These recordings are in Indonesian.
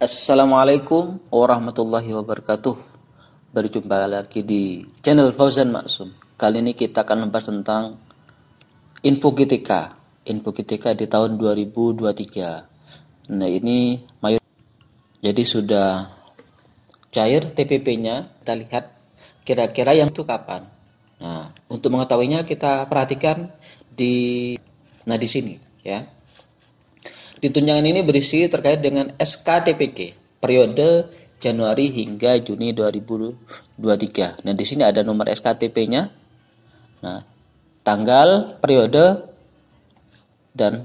Assalamualaikum warahmatullahi wabarakatuh Berjumpa lagi di channel Fauzan Maksum Kali ini kita akan membahas tentang Info Info GTK di tahun 2023 Nah ini mayor Jadi sudah cair TPP nya Kita lihat kira-kira yang itu kapan Nah untuk mengetahuinya kita perhatikan di Nah di sini ya di tunjangan ini berisi terkait dengan SKTPK periode Januari hingga Juni 2023. Nah, di sini ada nomor SKTP-nya. Nah, tanggal, periode dan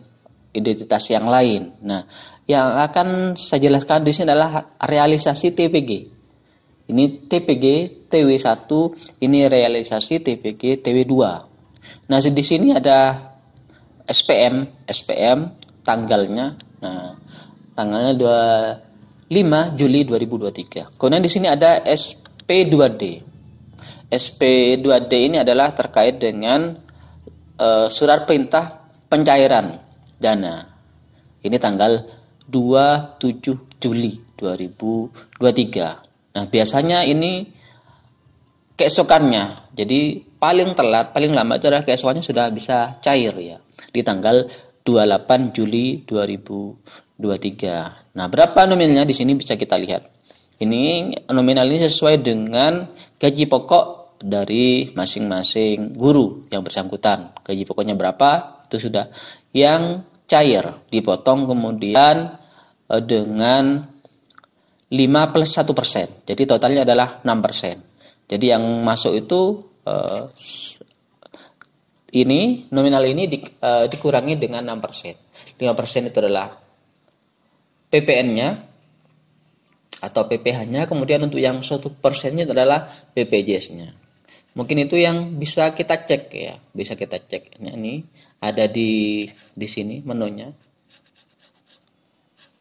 identitas yang lain. Nah, yang akan saya jelaskan di sini adalah realisasi TPG. Ini TPG TW1, ini realisasi TPG TW2. Nah, di sini ada SPM, SPM tanggalnya. Nah, tanggalnya 25 Juli 2023. Kemudian di sini ada SP2D. SP2D ini adalah terkait dengan uh, surat perintah pencairan dana. Ini tanggal 27 Juli 2023. Nah, biasanya ini keesokannya. Jadi paling telat, paling lambat itu adalah keesokannya sudah bisa cair ya di tanggal 28 Juli 2023. Nah, berapa nominalnya di sini bisa kita lihat. Ini nominal ini sesuai dengan gaji pokok dari masing-masing guru yang bersangkutan. Gaji pokoknya berapa? Itu sudah yang cair dipotong kemudian eh, dengan 5 plus 1 persen. Jadi totalnya adalah 6 persen. Jadi yang masuk itu eh, ini nominal ini di, uh, dikurangi dengan 6%. 5% itu adalah PPN-nya atau PPH-nya, kemudian untuk yang satu persennya adalah BPJS-nya. Mungkin itu yang bisa kita cek ya, bisa kita cek. Ini, nah, ini ada di di sini menunya.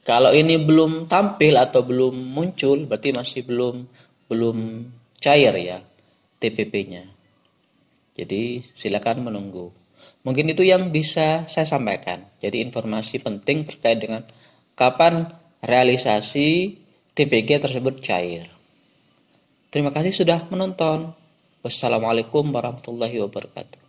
Kalau ini belum tampil atau belum muncul, berarti masih belum belum cair ya TPP-nya. Jadi silakan menunggu. Mungkin itu yang bisa saya sampaikan. Jadi informasi penting terkait dengan kapan realisasi TPG tersebut cair. Terima kasih sudah menonton. Wassalamualaikum warahmatullahi wabarakatuh.